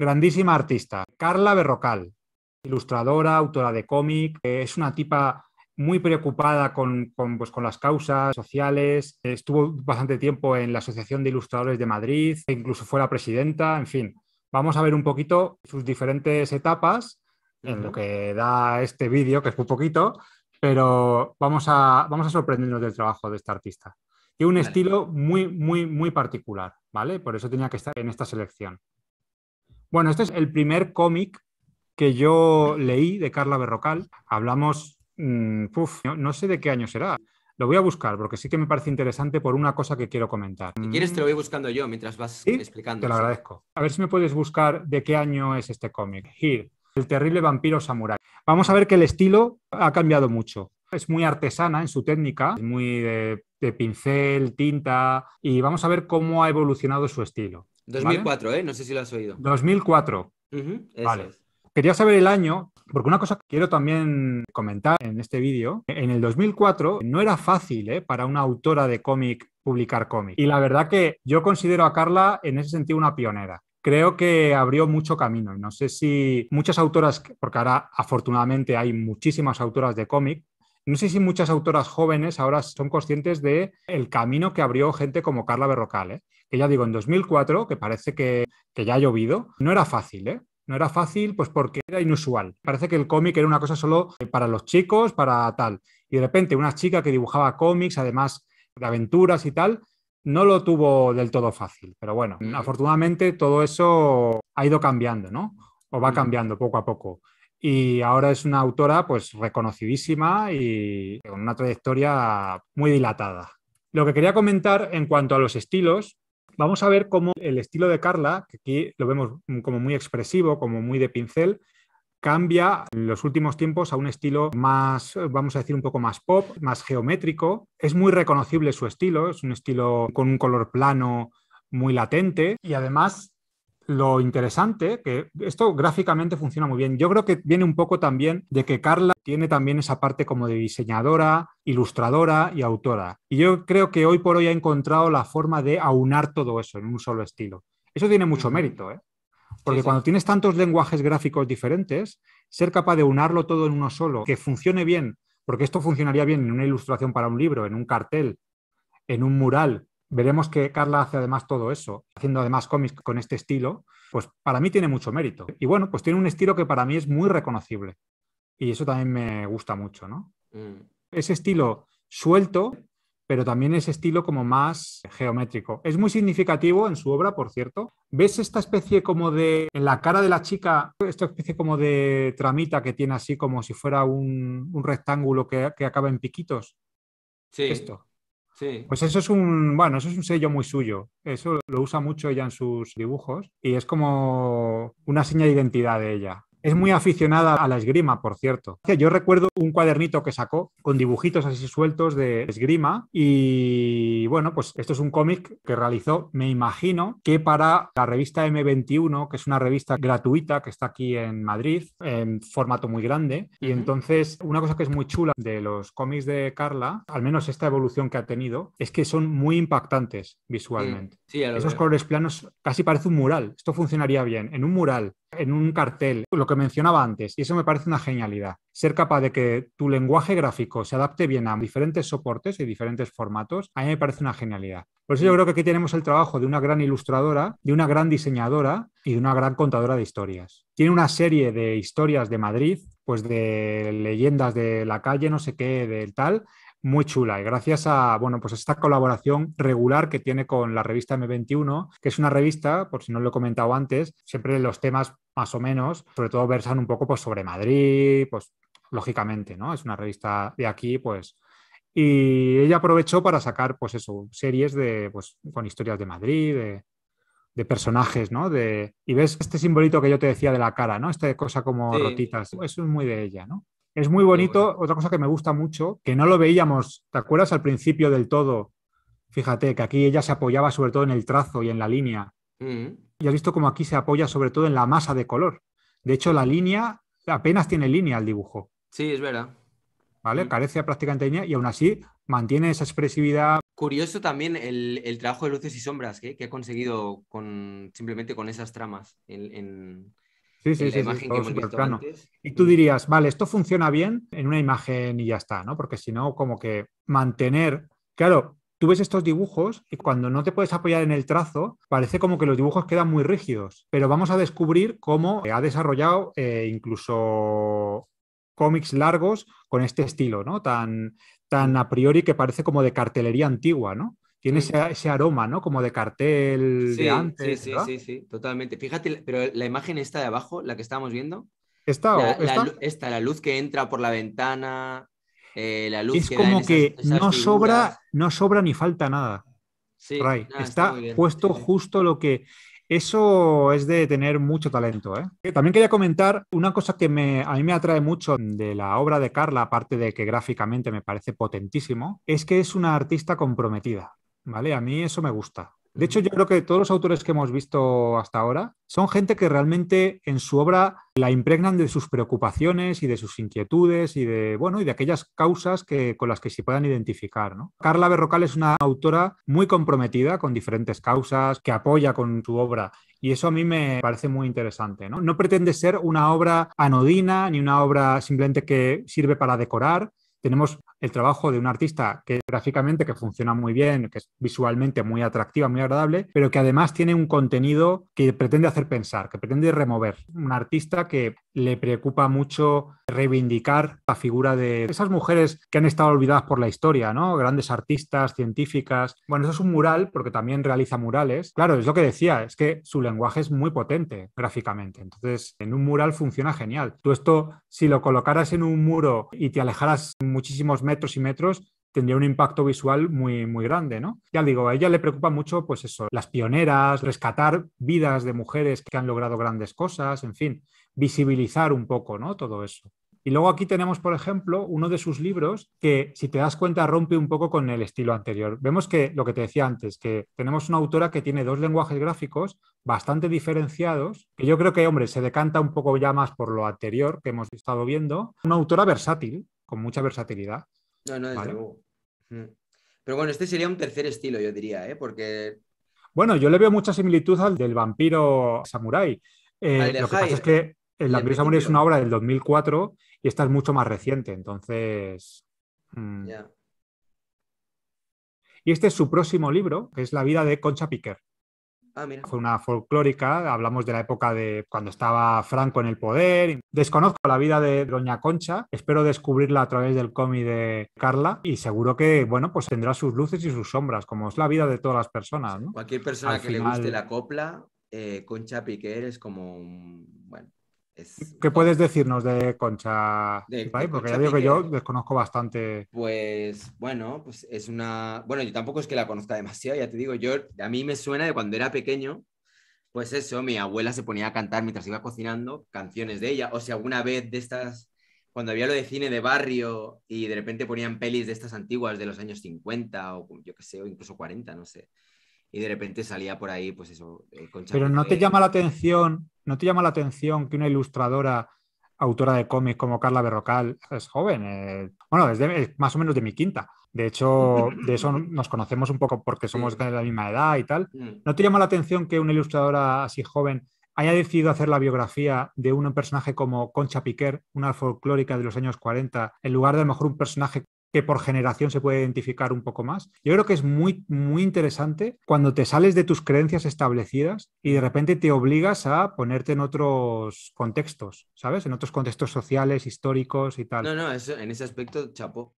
Grandísima artista, Carla Berrocal, ilustradora, autora de cómic, es una tipa muy preocupada pues, con, las causas sociales, estuvo bastante tiempo en la Asociación de Ilustradores de Madrid, e incluso fue la presidenta, en fin. Vamos a ver un poquito sus diferentes etapas en lo que da este vídeo, que es muy poquito, pero vamos a, vamos a sorprendernos del trabajo de esta artista. Tiene un estilo muy, muy, muy particular, ¿vale? Por eso tenía que estar en esta selección. Bueno, este es el primer cómic que yo leí de Carla Berrocal. Hablamos, mm, no, sé de qué año será. Lo voy a buscar porque sí que me parece interesante por una cosa que quiero comentar. Si quieres te lo voy buscando yo mientras vas explicando. Te lo agradezco. A ver si me puedes buscar de qué año es este cómic. Here, el terrible vampiro samurai. Vamos a ver que el estilo ha cambiado mucho. Es muy artesana en su técnica, muy de pincel, tinta, y vamos a ver cómo ha evolucionado su estilo. 2004, ¿eh? No sé si lo has oído. 2004. vale. Quería saber el año, porque una cosa que quiero también comentar en este vídeo, en el 2004 no era fácil ¿eh? para una autora de cómic publicar cómic. Y la verdad que yo considero a Carla en ese sentido una pionera creo que abrió mucho camino. No sé si muchas autoras, porque ahora afortunadamente hay muchísimas autoras de cómic, no sé si muchas autoras jóvenes ahora son conscientes de el camino que abrió gente como Carla Berrocal, ¿eh? que ya digo, en 2004, que parece que, ya ha llovido, no era fácil, ¿eh? No era fácil, pues porque era inusual. Parece que el cómic era una cosa solo eh, para los chicos, para tal. Y de repente una chica que dibujaba cómics, además de aventuras y tal, no lo tuvo del todo fácil. Pero bueno, mm. afortunadamente todo eso ha ido cambiando, ¿no? O va mm. cambiando poco a poco y ahora es una autora pues reconocidísima y con una trayectoria muy dilatada. Lo que quería comentar en cuanto a los estilos, vamos a ver cómo el estilo de Carla, que aquí lo vemos como muy expresivo, como muy de pincel, cambia en los últimos tiempos a un estilo más, vamos a decir, un poco más pop, más geométrico. Es muy reconocible su estilo, es un estilo con un color plano muy latente y además lo interesante, que esto gráficamente funciona muy bien, yo creo que viene un poco también de que Carla tiene también esa parte como de diseñadora, ilustradora y autora. Y yo creo que hoy por hoy ha encontrado la forma de aunar todo eso en un solo estilo. Eso tiene mucho mérito, ¿eh? Porque cuando tienes tantos lenguajes gráficos diferentes, ser capaz de unarlo todo en uno solo, que funcione bien, porque esto funcionaría bien en una ilustración para un libro, en un cartel, en un mural, Veremos que Carla hace además todo eso, haciendo además cómics con este estilo, pues para mí tiene mucho mérito. Y bueno, pues tiene un estilo que para mí es muy reconocible. Y eso también me gusta mucho, ¿no? Mm. Ese estilo suelto, pero también ese estilo como más geométrico. Es muy significativo en su obra, por cierto. ¿Ves esta especie como de, en la cara de la chica, esta especie como de tramita que tiene así como si fuera un, rectángulo que, que acaba en piquitos? Sí. Esto. Pues eso es un, bueno, eso es un sello muy suyo. Eso lo usa mucho ella en sus dibujos y es como una seña de identidad de ella. Es muy aficionada a la esgrima, por cierto. Yo recuerdo un cuadernito que sacó con dibujitos así sueltos de esgrima y bueno, pues esto es un cómic que realizó, me imagino, que para la revista M21, que es una revista gratuita que está aquí en Madrid, en formato muy grande. Y entonces, una cosa que es muy chula de los cómics de Carla, al menos esta evolución que ha tenido, es que son muy impactantes visualmente. Sí, Esos colores planos casi parece un mural. Esto funcionaría bien en un mural en un cartel, lo que mencionaba antes, y eso me parece una genialidad. Ser capaz de que tu lenguaje gráfico se adapte bien a diferentes soportes y diferentes formatos, a mí me parece una genialidad. Por eso yo creo que aquí tenemos el trabajo de una gran ilustradora, de una gran diseñadora y de una gran contadora de historias. Tiene una serie de historias de Madrid, pues de leyendas de la calle, no sé qué, del tal, muy chula. Y gracias a, bueno, pues esta colaboración regular que tiene con la revista M21, que es una revista, por si no lo he comentado antes, siempre los temas más o menos, sobre todo versan un poco pues, sobre Madrid, pues lógicamente, ¿no? Es una revista de aquí, pues y ella aprovechó para sacar, pues eso, series de, pues, con historias de Madrid, de, personajes, ¿no? De, y ves este simbolito que yo te decía de la cara, ¿no? Esta cosa como rotitas, eso es muy de ella, ¿no? Es muy bonito, otra cosa que me gusta mucho, que no lo veíamos, ¿te acuerdas al principio del todo? Fíjate que aquí ella se apoyaba sobre todo en el trazo y en la línea. Mm. Y has visto cómo aquí se apoya sobre todo en la masa de color. De hecho, la línea apenas tiene línea el dibujo. Sí, es verdad. ¿Vale? Mm. Carece prácticamente práctica línea y aún así mantiene esa expresividad. Curioso también el, trabajo de luces y sombras que ha conseguido con, simplemente con esas tramas Sí, sí, sí, Y tú mm. dirías, vale, esto funciona bien en una imagen y ya está, ¿no? Porque si no, como que mantener, claro, tú ves estos dibujos y cuando no te puedes apoyar en el trazo, parece como que los dibujos quedan muy rígidos, pero vamos a descubrir cómo ha desarrollado eh, incluso cómics largos con este estilo, ¿no? Tan, tan a priori que parece como de cartelería antigua, ¿no? tiene mm. ese, aroma, ¿no? Como de cartel de antes. Sí, sí, sí, totalmente. Fíjate, pero la imagen está de abajo, la que estábamos viendo. Está, la, La, luz que entra por la ventana, eh, la luz es como que no, sobra, no sobra ni falta nada. Sí, está, puesto justo lo que. Eso es de tener mucho talento. ¿eh? ¿eh? También quería comentar una cosa que me, a mí me atrae mucho de la obra de Carla, aparte de que gráficamente me parece potentísimo, es que es una artista comprometida. ¿vale? A mí eso me gusta. De hecho, yo creo que todos los autores que hemos visto hasta ahora son gente que realmente en su obra la impregnan de sus preocupaciones y de sus inquietudes y de, bueno, y de aquellas causas que, con las que se puedan identificar. Carla Berrocal es una autora muy comprometida con diferentes causas, que apoya con su obra. Y eso a mí me parece muy interesante. ¿no? no pretende ser una obra anodina ni una obra simplemente que sirve para decorar, tenemos el trabajo de un artista que gráficamente que funciona muy bien, que es visualmente muy atractiva, muy agradable, pero que además tiene un contenido que pretende hacer pensar, que pretende remover. Un artista que le preocupa mucho reivindicar la figura de esas mujeres que han estado olvidadas por la historia, ¿no? Grandes artistas, científicas. Bueno, eso es un mural porque también realiza murales. Claro, es lo que decía, es que su lenguaje es muy potente gráficamente. Entonces, en un mural funciona genial. Tú esto, si lo colocaras en un muro y te alejaras muchísimos metros y metros, tendría un impacto visual muy, muy grande, ¿no? Ya digo, a ella le preocupa mucho, pues eso, las pioneras, rescatar vidas de mujeres que han logrado grandes cosas, en fin visibilizar un poco ¿no? todo eso. Y luego aquí tenemos, por ejemplo, uno de sus libros que, si te das cuenta, rompe un poco con el estilo anterior. Vemos que lo que te decía antes, que tenemos una autora que tiene dos lenguajes gráficos bastante diferenciados, que yo creo que, hombre, se decanta un poco ya más por lo anterior que hemos estado viendo. Una autora versátil, con mucha versatilidad. No, no, desde Pero bueno, este sería un tercer estilo, yo diría, ¿eh? porque... Bueno, yo le veo mucha similitud al del vampiro samurái. Eh, lo que pasa es que la prisa morir es una obra del 2004 y esta es mucho más reciente, entonces... Mm. Y este es su próximo libro, que es La vida de Concha Piquer. Ah, mira. Fue una folclórica, hablamos de la época de cuando estaba Franco en el poder. Desconozco la vida de Doña Concha, espero descubrirla a través del cómic de Carla y seguro que, bueno, pues tendrá sus luces y sus sombras, como es la vida de todas las personas. ¿no? Cualquier persona que le guste la copla, eh, Concha Piquer es como un, bueno, ¿Qué puedes decirnos de Concha de, Porque ya digo que yo desconozco bastante. Pues bueno, pues es una. Bueno, yo tampoco es que la conozca demasiado, ya te digo, yo a mí me suena de cuando era pequeño, pues eso, mi abuela se ponía a cantar mientras iba cocinando canciones de ella. O si alguna vez de estas, cuando había lo de cine de barrio y de repente ponían pelis de estas antiguas de los años 50 o yo qué sé, o incluso 40, no sé y de repente salía por ahí, pues eso, eh, Pero no te llama la atención, no te llama la atención que una ilustradora autora de cómics como Carla Berrocal es joven, eh, bueno, es más o menos de mi quinta. De hecho, de eso nos conocemos un poco porque somos de la misma edad y tal. Mm. ¿No te llama la atención que una ilustradora así joven haya decidido hacer la biografía de un personaje como Concha Piquer, una folclórica de los años 40, en lugar de a lo mejor un personaje que por generación se puede identificar un poco más. Yo creo que es muy, muy interesante cuando te sales de tus creencias establecidas y de repente te obligas a ponerte en otros contextos, ¿sabes? En otros contextos sociales, históricos y tal. No, no, en ese aspecto, chapo.